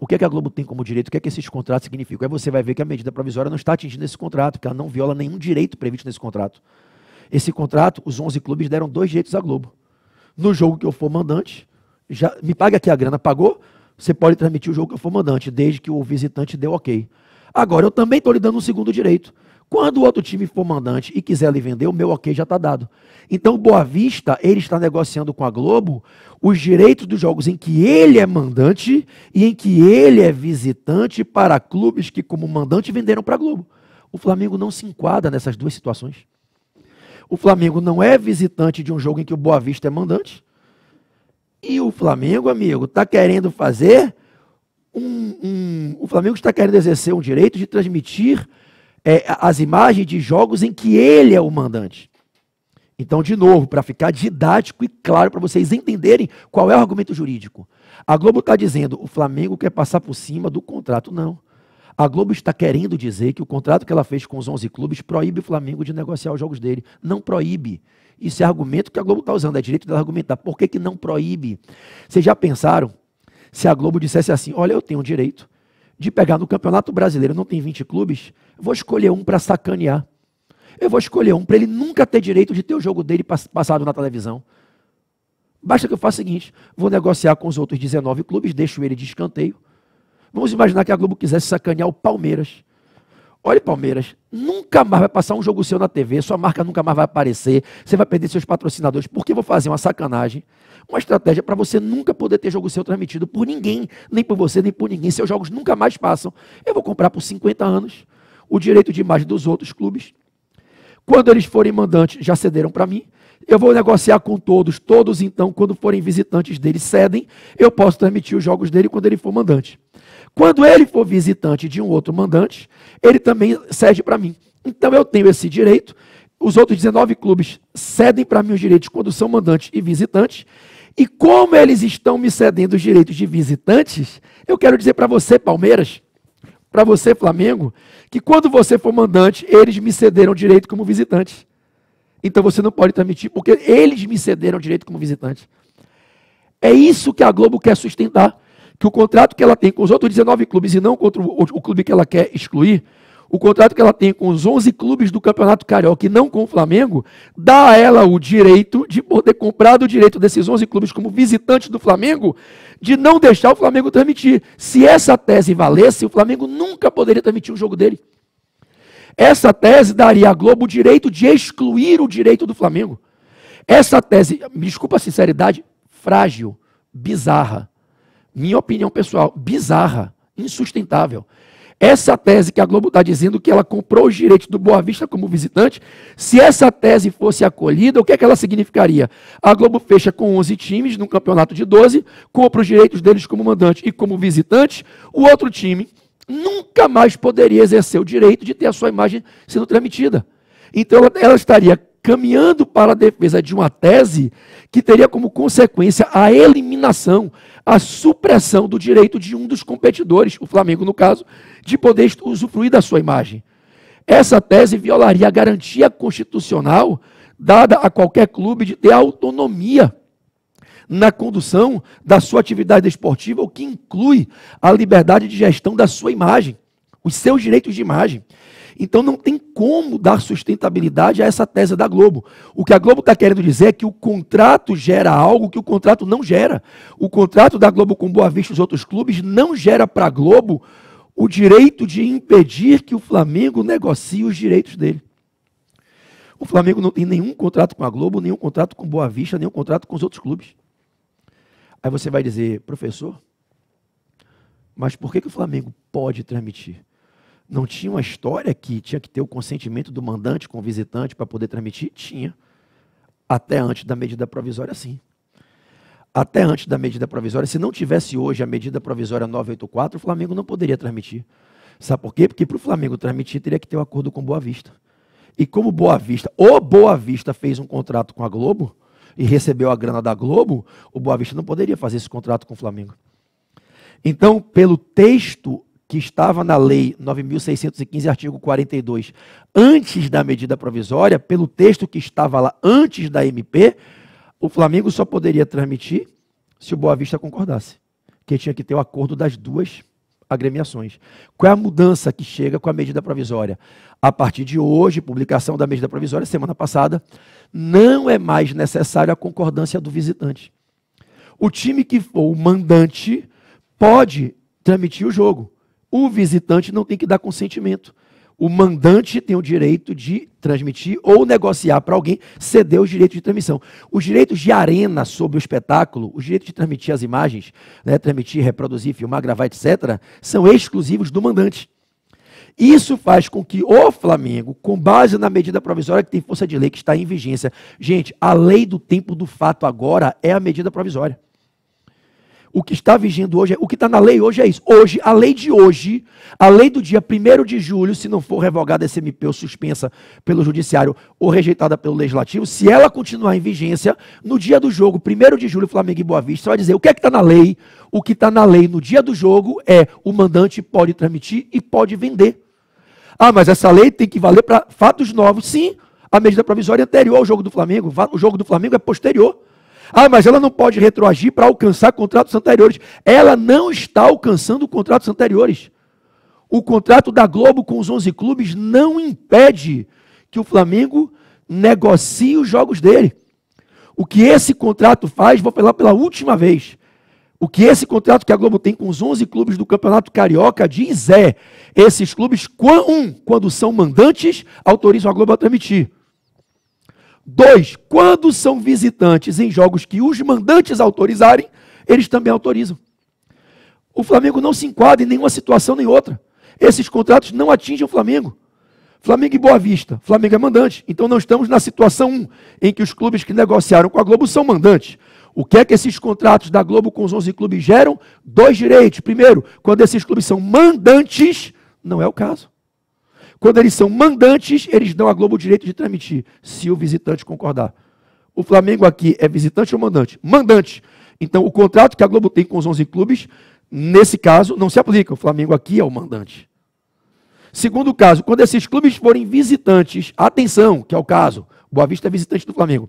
O que, é que a Globo tem como direito? O que, é que esses contratos significam? Aí você vai ver que a medida provisória não está atingindo esse contrato, porque ela não viola nenhum direito previsto nesse contrato. Esse contrato, os 11 clubes deram dois direitos à Globo. No jogo que eu for mandante, já me paga aqui a grana, pagou, você pode transmitir o jogo que eu for mandante, desde que o visitante deu ok. Agora, eu também estou lhe dando um segundo direito quando o outro time for mandante e quiser lhe vender, o meu ok já está dado. Então, o Boa Vista, ele está negociando com a Globo os direitos dos jogos em que ele é mandante e em que ele é visitante para clubes que, como mandante, venderam para a Globo. O Flamengo não se enquadra nessas duas situações. O Flamengo não é visitante de um jogo em que o Boa Vista é mandante. E o Flamengo, amigo, está querendo fazer um, um. O Flamengo está querendo exercer um direito de transmitir é, as imagens de jogos em que ele é o mandante. Então, de novo, para ficar didático e claro para vocês entenderem qual é o argumento jurídico. A Globo está dizendo o Flamengo quer passar por cima do contrato. Não. A Globo está querendo dizer que o contrato que ela fez com os 11 clubes proíbe o Flamengo de negociar os jogos dele. Não proíbe. Isso é argumento que a Globo está usando, é direito dela argumentar. Por que, que não proíbe? Vocês já pensaram se a Globo dissesse assim: olha, eu tenho um direito de pegar no Campeonato Brasileiro, não tem 20 clubes, vou escolher um para sacanear. Eu vou escolher um para ele nunca ter direito de ter o jogo dele passado na televisão. Basta que eu faça o seguinte: vou negociar com os outros 19 clubes, deixo ele de escanteio. Vamos imaginar que a Globo quisesse sacanear o Palmeiras. Olha, Palmeiras, nunca mais vai passar um jogo seu na TV, sua marca nunca mais vai aparecer, você vai perder seus patrocinadores. Por que vou fazer uma sacanagem? Uma estratégia para você nunca poder ter jogo seu transmitido por ninguém, nem por você, nem por ninguém. Seus jogos nunca mais passam. Eu vou comprar por 50 anos o direito de imagem dos outros clubes. Quando eles forem mandantes, já cederam para mim. Eu vou negociar com todos, todos então, quando forem visitantes dele, cedem. Eu posso transmitir os jogos dele quando ele for mandante. Quando ele for visitante de um outro mandante, ele também cede para mim. Então eu tenho esse direito. Os outros 19 clubes cedem para mim os direitos quando são mandantes e visitantes. E como eles estão me cedendo os direitos de visitantes, eu quero dizer para você, Palmeiras, para você, Flamengo, que quando você for mandante, eles me cederam direito como visitante. Então você não pode transmitir, porque eles me cederam direito como visitante. É isso que a Globo quer sustentar que o contrato que ela tem com os outros 19 clubes e não contra o, o clube que ela quer excluir, o contrato que ela tem com os 11 clubes do Campeonato Carioca e não com o Flamengo, dá a ela o direito de poder comprar o direito desses 11 clubes como visitante do Flamengo, de não deixar o Flamengo transmitir. Se essa tese valesse, o Flamengo nunca poderia transmitir o jogo dele. Essa tese daria à Globo o direito de excluir o direito do Flamengo. Essa tese, me desculpa a sinceridade, frágil, bizarra, minha opinião pessoal, bizarra, insustentável. Essa tese que a Globo está dizendo que ela comprou os direitos do Boa Vista como visitante, se essa tese fosse acolhida, o que, é que ela significaria? A Globo fecha com 11 times num campeonato de 12, compra os direitos deles como mandante e como visitante, o outro time nunca mais poderia exercer o direito de ter a sua imagem sendo transmitida. Então ela, ela estaria caminhando para a defesa de uma tese que teria como consequência a eliminação, a supressão do direito de um dos competidores, o Flamengo no caso, de poder usufruir da sua imagem. Essa tese violaria a garantia constitucional dada a qualquer clube de ter autonomia na condução da sua atividade esportiva, o que inclui a liberdade de gestão da sua imagem, os seus direitos de imagem. Então não tem como dar sustentabilidade a essa tese da Globo. O que a Globo está querendo dizer é que o contrato gera algo que o contrato não gera. O contrato da Globo com Boa Vista e os outros clubes não gera para a Globo o direito de impedir que o Flamengo negocie os direitos dele. O Flamengo não tem nenhum contrato com a Globo, nenhum contrato com Boa Vista, nenhum contrato com os outros clubes. Aí você vai dizer, professor, mas por que, que o Flamengo pode transmitir? Não tinha uma história que tinha que ter o consentimento do mandante com o visitante para poder transmitir? Tinha. Até antes da medida provisória, sim. Até antes da medida provisória, se não tivesse hoje a medida provisória 984, o Flamengo não poderia transmitir. Sabe por quê? Porque para o Flamengo transmitir, teria que ter um acordo com Boa Vista. E como Boa Vista, o Boa Vista fez um contrato com a Globo e recebeu a grana da Globo, o Boa Vista não poderia fazer esse contrato com o Flamengo. Então, pelo texto que estava na Lei 9.615, artigo 42, antes da medida provisória, pelo texto que estava lá antes da MP, o Flamengo só poderia transmitir se o Boa Vista concordasse, que tinha que ter o acordo das duas agremiações. Qual é a mudança que chega com a medida provisória? A partir de hoje, publicação da medida provisória, semana passada, não é mais necessário a concordância do visitante. O time que for o mandante pode transmitir o jogo o visitante não tem que dar consentimento. O mandante tem o direito de transmitir ou negociar para alguém, ceder os direitos de transmissão. Os direitos de arena sobre o espetáculo, os direitos de transmitir as imagens, né, transmitir, reproduzir, filmar, gravar, etc., são exclusivos do mandante. Isso faz com que o Flamengo, com base na medida provisória que tem força de lei, que está em vigência, gente, a lei do tempo do fato agora é a medida provisória. O que está vigendo hoje, é, o que está na lei hoje é isso. Hoje, a lei de hoje, a lei do dia 1 de julho, se não for revogada esse MP ou suspensa pelo Judiciário ou rejeitada pelo Legislativo, se ela continuar em vigência, no dia do jogo, 1 de julho, Flamengo e Boa Vista, vai dizer o que é que está na lei. O que está na lei no dia do jogo é o mandante pode transmitir e pode vender. Ah, mas essa lei tem que valer para fatos novos. Sim, a medida provisória é anterior ao jogo do Flamengo. O jogo do Flamengo é posterior. Ah, mas ela não pode retroagir para alcançar contratos anteriores. Ela não está alcançando contratos anteriores. O contrato da Globo com os 11 clubes não impede que o Flamengo negocie os jogos dele. O que esse contrato faz, vou falar pela última vez. O que esse contrato que a Globo tem com os 11 clubes do Campeonato Carioca diz é: esses clubes, quando, um, quando são mandantes, autorizam a Globo a transmitir. Dois, quando são visitantes em jogos que os mandantes autorizarem, eles também autorizam. O Flamengo não se enquadra em nenhuma situação nem outra. Esses contratos não atingem o Flamengo. Flamengo e Boa Vista. Flamengo é mandante. Então não estamos na situação 1, em que os clubes que negociaram com a Globo são mandantes. O que é que esses contratos da Globo com os 11 clubes geram? Dois direitos. Primeiro, quando esses clubes são mandantes, não é o caso. Quando eles são mandantes, eles dão à Globo o direito de transmitir, se o visitante concordar. O Flamengo aqui é visitante ou mandante? Mandante. Então, o contrato que a Globo tem com os 11 clubes, nesse caso, não se aplica. O Flamengo aqui é o mandante. Segundo caso, quando esses clubes forem visitantes, atenção, que é o caso, Boa Vista é visitante do Flamengo.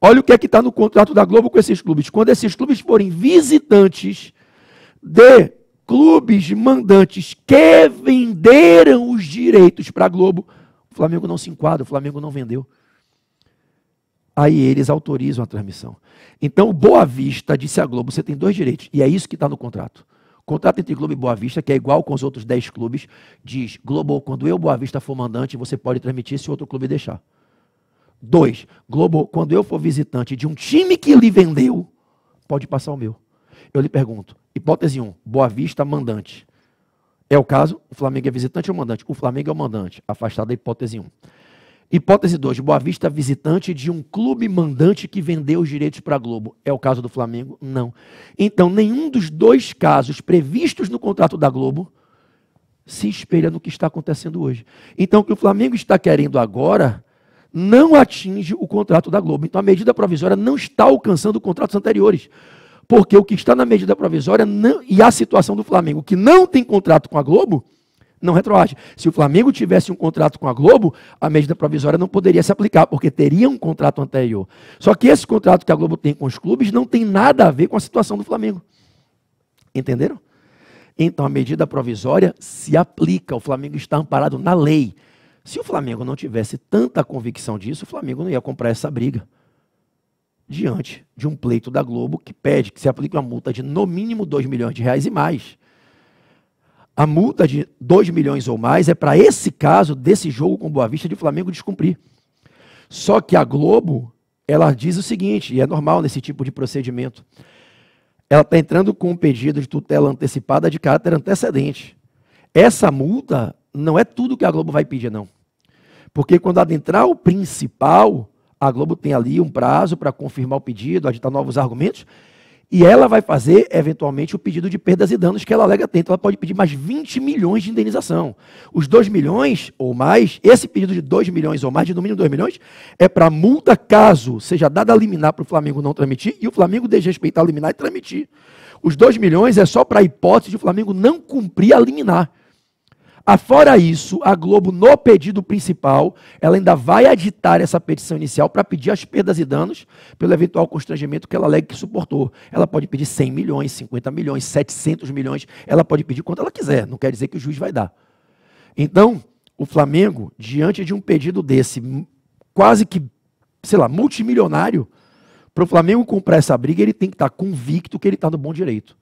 Olha o que é que está no contrato da Globo com esses clubes. Quando esses clubes forem visitantes de clubes mandantes que venderam os direitos para a Globo, o Flamengo não se enquadra, o Flamengo não vendeu. Aí eles autorizam a transmissão. Então, Boa Vista disse à Globo: você tem dois direitos, e é isso que está no contrato. O contrato entre Globo e Boa Vista, que é igual com os outros 10 clubes, diz: Globo, quando eu, Boa Vista, for mandante, você pode transmitir se outro clube deixar. Dois, Globo, quando eu for visitante de um time que lhe vendeu, pode passar o meu. Eu lhe pergunto: Hipótese 1, Boa Vista, mandante. É o caso, o Flamengo é visitante ou mandante? O Flamengo é o mandante, afastado da hipótese 1. Hipótese 2, Boa Vista é visitante de um clube mandante que vendeu os direitos para a Globo. É o caso do Flamengo? Não. Então, nenhum dos dois casos previstos no contrato da Globo se espelha no que está acontecendo hoje. Então, o que o Flamengo está querendo agora não atinge o contrato da Globo. Então, a medida provisória não está alcançando contratos anteriores porque o que está na medida provisória não, e a situação do Flamengo, que não tem contrato com a Globo, não retroage. Se o Flamengo tivesse um contrato com a Globo, a medida provisória não poderia se aplicar, porque teria um contrato anterior. Só que esse contrato que a Globo tem com os clubes não tem nada a ver com a situação do Flamengo. Entenderam? Então a medida provisória se aplica. O Flamengo está amparado na lei. Se o Flamengo não tivesse tanta convicção disso, o Flamengo não ia comprar essa briga diante de um pleito da Globo que pede que se aplique uma multa de no mínimo 2 milhões de reais e mais. A multa de 2 milhões ou mais é para esse caso desse jogo com Boa Vista de Flamengo descumprir. Só que a Globo, ela diz o seguinte, e é normal nesse tipo de procedimento, ela está entrando com um pedido de tutela antecipada de caráter antecedente. Essa multa não é tudo que a Globo vai pedir, não. Porque quando adentrar o principal, a Globo tem ali um prazo para confirmar o pedido, agitar novos argumentos. E ela vai fazer, eventualmente, o pedido de perdas e danos que ela alega ter. Então, ela pode pedir mais 20 milhões de indenização. Os 2 milhões ou mais, esse pedido de 2 milhões ou mais, de no mínimo 2 milhões, é para multa caso seja dada a liminar para o Flamengo não transmitir e o Flamengo desrespeitar a liminar e transmitir. Os 2 milhões é só para a hipótese de o Flamengo não cumprir a liminar. Afora isso, a Globo, no pedido principal, ela ainda vai aditar essa petição inicial para pedir as perdas e danos pelo eventual constrangimento que ela alega que suportou. Ela pode pedir 100 milhões, 50 milhões, 700 milhões, ela pode pedir quanto ela quiser, não quer dizer que o juiz vai dar. Então, o Flamengo, diante de um pedido desse, quase que, sei lá, multimilionário, para o Flamengo comprar essa briga, ele tem que estar tá convicto que ele está no bom direito.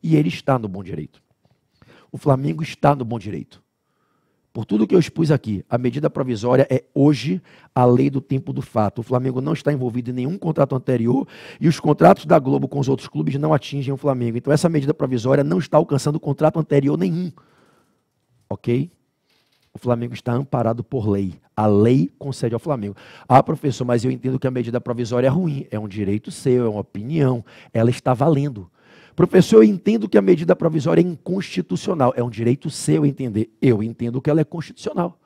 E ele está no bom direito o Flamengo está no bom direito. Por tudo que eu expus aqui, a medida provisória é hoje a lei do tempo do fato. O Flamengo não está envolvido em nenhum contrato anterior e os contratos da Globo com os outros clubes não atingem o Flamengo. Então essa medida provisória não está alcançando contrato anterior nenhum. OK? O Flamengo está amparado por lei. A lei concede ao Flamengo. Ah, professor, mas eu entendo que a medida provisória é ruim. É um direito seu, é uma opinião. Ela está valendo. Professor, eu entendo que a medida provisória é inconstitucional. É um direito seu entender. Eu entendo que ela é constitucional.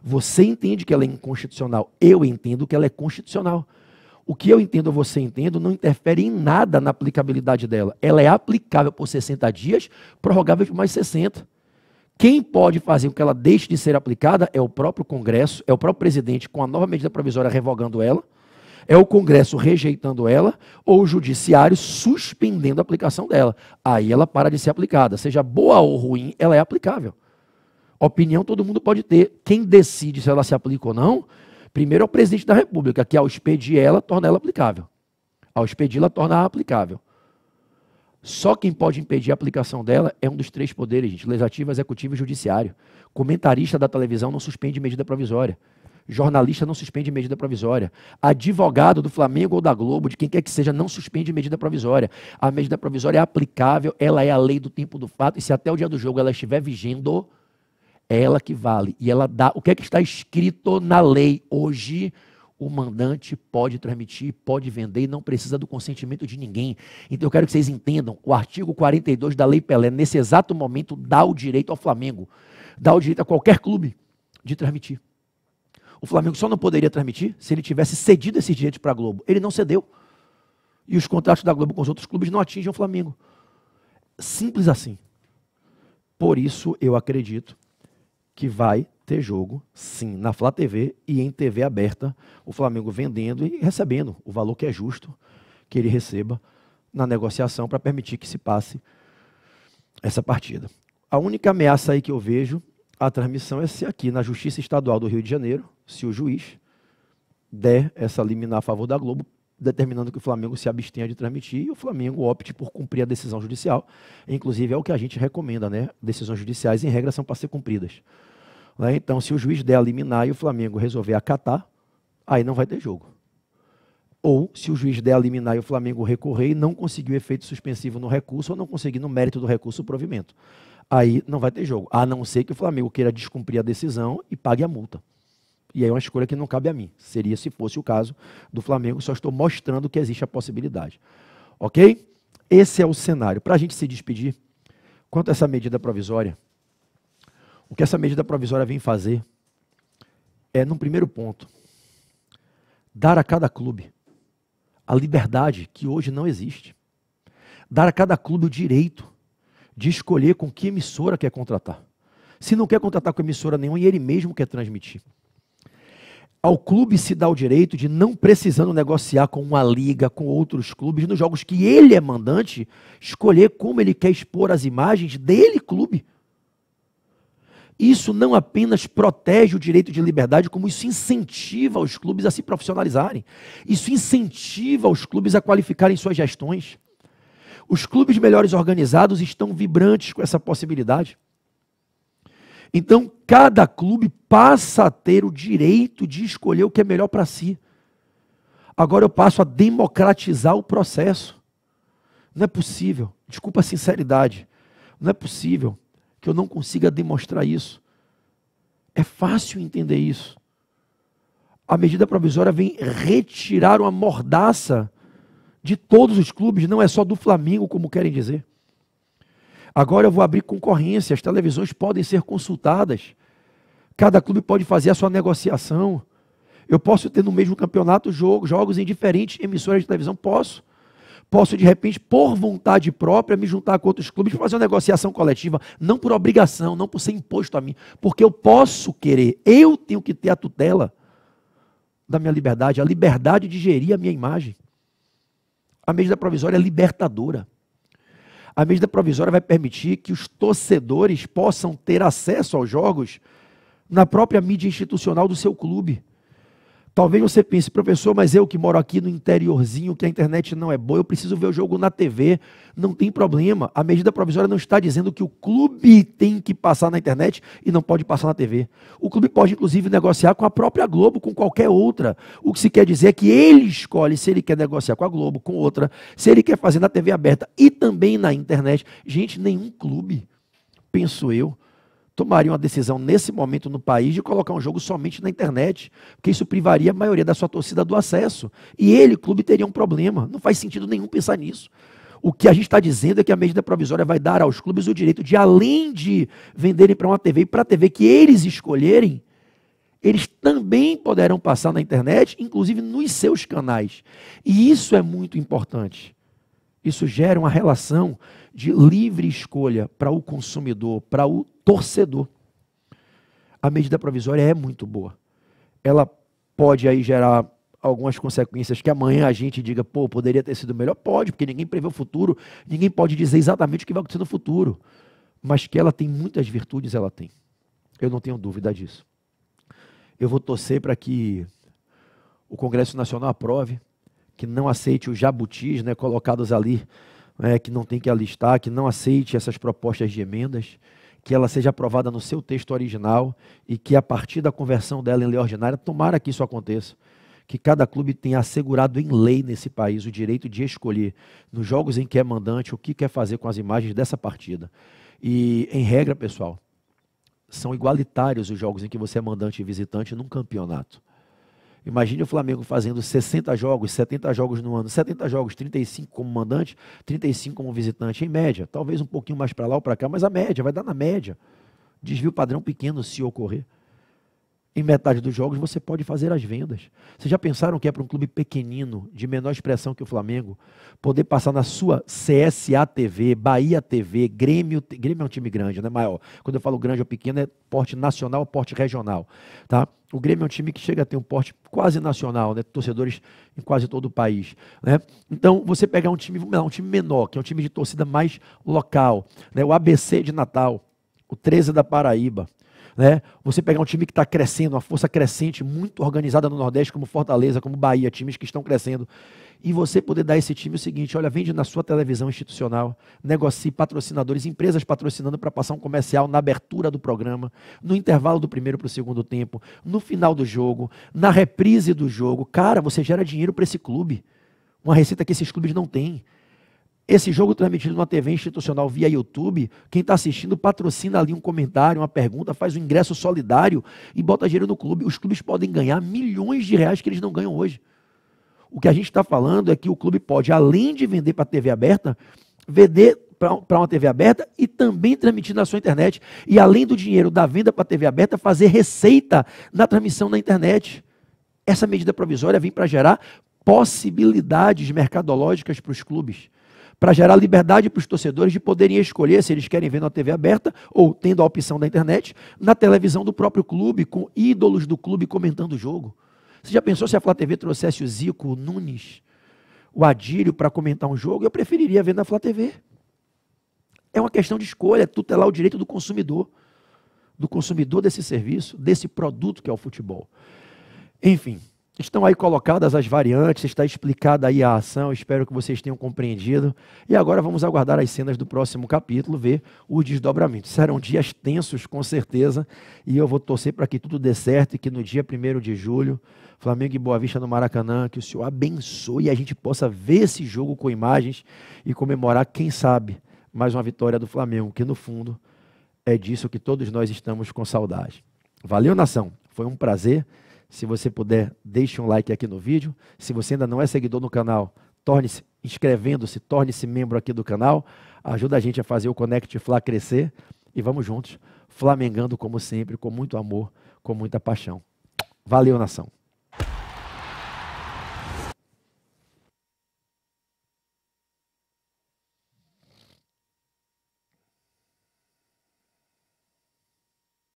Você entende que ela é inconstitucional. Eu entendo que ela é constitucional. O que eu entendo ou você entendo não interfere em nada na aplicabilidade dela. Ela é aplicável por 60 dias, prorrogável por mais 60. Quem pode fazer com que ela deixe de ser aplicada é o próprio Congresso, é o próprio presidente, com a nova medida provisória revogando ela, é o Congresso rejeitando ela ou o Judiciário suspendendo a aplicação dela. Aí ela para de ser aplicada. Seja boa ou ruim, ela é aplicável. Opinião todo mundo pode ter. Quem decide se ela se aplica ou não, primeiro é o presidente da República, que ao expedir ela, torna ela aplicável. Ao expedi-la, torna-a aplicável. Só quem pode impedir a aplicação dela é um dos três poderes, gente, legislativo, executivo e judiciário. Comentarista da televisão não suspende medida provisória jornalista não suspende medida provisória. Advogado do Flamengo ou da Globo, de quem quer que seja, não suspende medida provisória. A medida provisória é aplicável, ela é a lei do tempo do fato, e se até o dia do jogo ela estiver vigendo, é ela que vale. E ela dá. O que é que está escrito na lei hoje? o mandante pode transmitir, pode vender e não precisa do consentimento de ninguém. Então eu quero que vocês entendam, o artigo 42 da Lei Pelé, nesse exato momento, dá o direito ao Flamengo, dá o direito a qualquer clube de transmitir. O Flamengo só não poderia transmitir se ele tivesse cedido esses direitos para a Globo. Ele não cedeu. E os contratos da Globo com os outros clubes não atingem o Flamengo. Simples assim. Por isso eu acredito que vai ter jogo, sim, na Flá TV e em TV aberta, o Flamengo vendendo e recebendo o valor que é justo que ele receba na negociação para permitir que se passe essa partida. A única ameaça aí que eu vejo a transmissão é se aqui na Justiça Estadual do Rio de Janeiro, se o juiz der essa liminar a favor da Globo, determinando que o Flamengo se abstenha de transmitir e o Flamengo opte por cumprir a decisão judicial. Inclusive, é o que a gente recomenda, né? Decisões judiciais, em regra, são para ser cumpridas. Né? Então, se o juiz der a liminar e o Flamengo resolver acatar, aí não vai ter jogo. Ou, se o juiz der a liminar e o Flamengo recorrer e não conseguir o efeito suspensivo no recurso ou não conseguir no mérito do recurso o provimento aí não vai ter jogo. A não ser que o Flamengo queira descumprir a decisão e pague a multa. E aí é uma escolha que não cabe a mim. Seria se fosse o caso do Flamengo, só estou mostrando que existe a possibilidade. Ok? Esse é o cenário. Para a gente se despedir, quanto a essa medida provisória, o que essa medida provisória vem fazer é, num primeiro ponto, dar a cada clube a liberdade que hoje não existe. Dar a cada clube o direito de escolher com que emissora quer contratar. Se não quer contratar com emissora nenhuma, e ele mesmo quer transmitir. Ao clube se dá o direito de não precisando negociar com uma liga, com outros clubes, nos jogos que ele é mandante, escolher como ele quer expor as imagens dele, clube. Isso não apenas protege o direito de liberdade, como isso incentiva os clubes a se profissionalizarem. Isso incentiva os clubes a qualificarem suas gestões. Os clubes melhores organizados estão vibrantes com essa possibilidade. Então, cada clube passa a ter o direito de escolher o que é melhor para si. Agora eu passo a democratizar o processo. Não é possível, desculpa a sinceridade, não é possível que eu não consiga demonstrar isso. É fácil entender isso. A medida provisória vem retirar uma mordaça de todos os clubes, não é só do Flamengo, como querem dizer. Agora eu vou abrir concorrência, as televisões podem ser consultadas. Cada clube pode fazer a sua negociação. Eu posso ter no mesmo campeonato jogo, jogos em diferentes emissoras de televisão? Posso. Posso, de repente, por vontade própria, me juntar com outros clubes para fazer uma negociação coletiva, não por obrigação, não por ser imposto a mim, porque eu posso querer, eu tenho que ter a tutela da minha liberdade, a liberdade de gerir a minha imagem. A medida provisória é libertadora. A medida provisória vai permitir que os torcedores possam ter acesso aos jogos na própria mídia institucional do seu clube. Talvez você pense, professor, mas eu que moro aqui no interiorzinho, que a internet não é boa, eu preciso ver o jogo na TV. Não tem problema. A medida provisória não está dizendo que o clube tem que passar na internet e não pode passar na TV. O clube pode, inclusive, negociar com a própria Globo, com qualquer outra. O que se quer dizer é que ele escolhe se ele quer negociar com a Globo, com outra, se ele quer fazer na TV aberta e também na internet. Gente, nenhum clube, penso eu, tomaria uma decisão nesse momento no país de colocar um jogo somente na internet, porque isso privaria a maioria da sua torcida do acesso. E ele, clube, teria um problema. Não faz sentido nenhum pensar nisso. O que a gente está dizendo é que a medida provisória vai dar aos clubes o direito de, além de venderem para uma TV e para a TV que eles escolherem, eles também poderão passar na internet, inclusive nos seus canais. E isso é muito importante. Isso gera uma relação de livre escolha para o consumidor, para o torcedor. A medida provisória é muito boa. Ela pode aí gerar algumas consequências que amanhã a gente diga, pô, poderia ter sido melhor? Pode, porque ninguém prevê o futuro, ninguém pode dizer exatamente o que vai acontecer no futuro. Mas que ela tem muitas virtudes, ela tem. Eu não tenho dúvida disso. Eu vou torcer para que o Congresso Nacional aprove, que não aceite os jabutis né, colocados ali né, que não tem que alistar, que não aceite essas propostas de emendas, que ela seja aprovada no seu texto original e que a partir da conversão dela em lei ordinária, tomara que isso aconteça, que cada clube tenha assegurado em lei nesse país o direito de escolher, nos jogos em que é mandante, o que quer fazer com as imagens dessa partida. E, em regra, pessoal, são igualitários os jogos em que você é mandante e visitante num campeonato. Imagine o Flamengo fazendo 60 jogos, 70 jogos no ano, 70 jogos, 35 como mandante, 35 como visitante, em média. Talvez um pouquinho mais para lá ou para cá, mas a média, vai dar na média. Desvio padrão pequeno se ocorrer em metade dos jogos você pode fazer as vendas. Vocês já pensaram que é para um clube pequenino, de menor expressão que o Flamengo, poder passar na sua CSA TV, Bahia TV, Grêmio, Grêmio é um time grande, né, maior. Quando eu falo grande ou pequeno é porte nacional, porte regional, tá? O Grêmio é um time que chega a ter um porte quase nacional, né? Torcedores em quase todo o país, né? Então, você pegar um time, um time menor, que é um time de torcida mais local, né? O ABC de Natal, o 13 da Paraíba, né? Você pegar um time que está crescendo, uma força crescente, muito organizada no Nordeste, como Fortaleza, como Bahia, times que estão crescendo, e você poder dar esse time o seguinte: olha, vende na sua televisão institucional, negocie patrocinadores, empresas patrocinando para passar um comercial na abertura do programa, no intervalo do primeiro para o segundo tempo, no final do jogo, na reprise do jogo. Cara, você gera dinheiro para esse clube, uma receita que esses clubes não têm. Esse jogo transmitido numa TV institucional via YouTube, quem está assistindo patrocina ali um comentário, uma pergunta, faz um ingresso solidário e bota dinheiro no clube. Os clubes podem ganhar milhões de reais que eles não ganham hoje. O que a gente está falando é que o clube pode, além de vender para a TV aberta, vender para uma TV aberta e também transmitir na sua internet. E além do dinheiro da venda para a TV aberta, fazer receita na transmissão na internet. Essa medida provisória vem para gerar possibilidades mercadológicas para os clubes para gerar liberdade para os torcedores de poderem escolher se eles querem ver na TV aberta ou tendo a opção da internet, na televisão do próprio clube, com ídolos do clube comentando o jogo. Você já pensou se a Flá TV trouxesse o Zico, o Nunes, o Adílio para comentar um jogo? Eu preferiria ver na Flá TV. É uma questão de escolha, é tutelar o direito do consumidor, do consumidor desse serviço, desse produto que é o futebol. Enfim, Estão aí colocadas as variantes, está explicada aí a ação, espero que vocês tenham compreendido. E agora vamos aguardar as cenas do próximo capítulo, ver o desdobramento. Serão dias tensos, com certeza, e eu vou torcer para que tudo dê certo e que no dia 1 de julho, Flamengo e Boa Vista no Maracanã, que o Senhor abençoe e a gente possa ver esse jogo com imagens e comemorar, quem sabe, mais uma vitória do Flamengo, que no fundo é disso que todos nós estamos com saudade. Valeu, nação! Foi um prazer. Se você puder, deixe um like aqui no vídeo. Se você ainda não é seguidor no canal, torne-se inscrevendo-se, torne-se membro aqui do canal. Ajuda a gente a fazer o Connect Fla crescer e vamos juntos, flamengando como sempre, com muito amor, com muita paixão. Valeu, nação.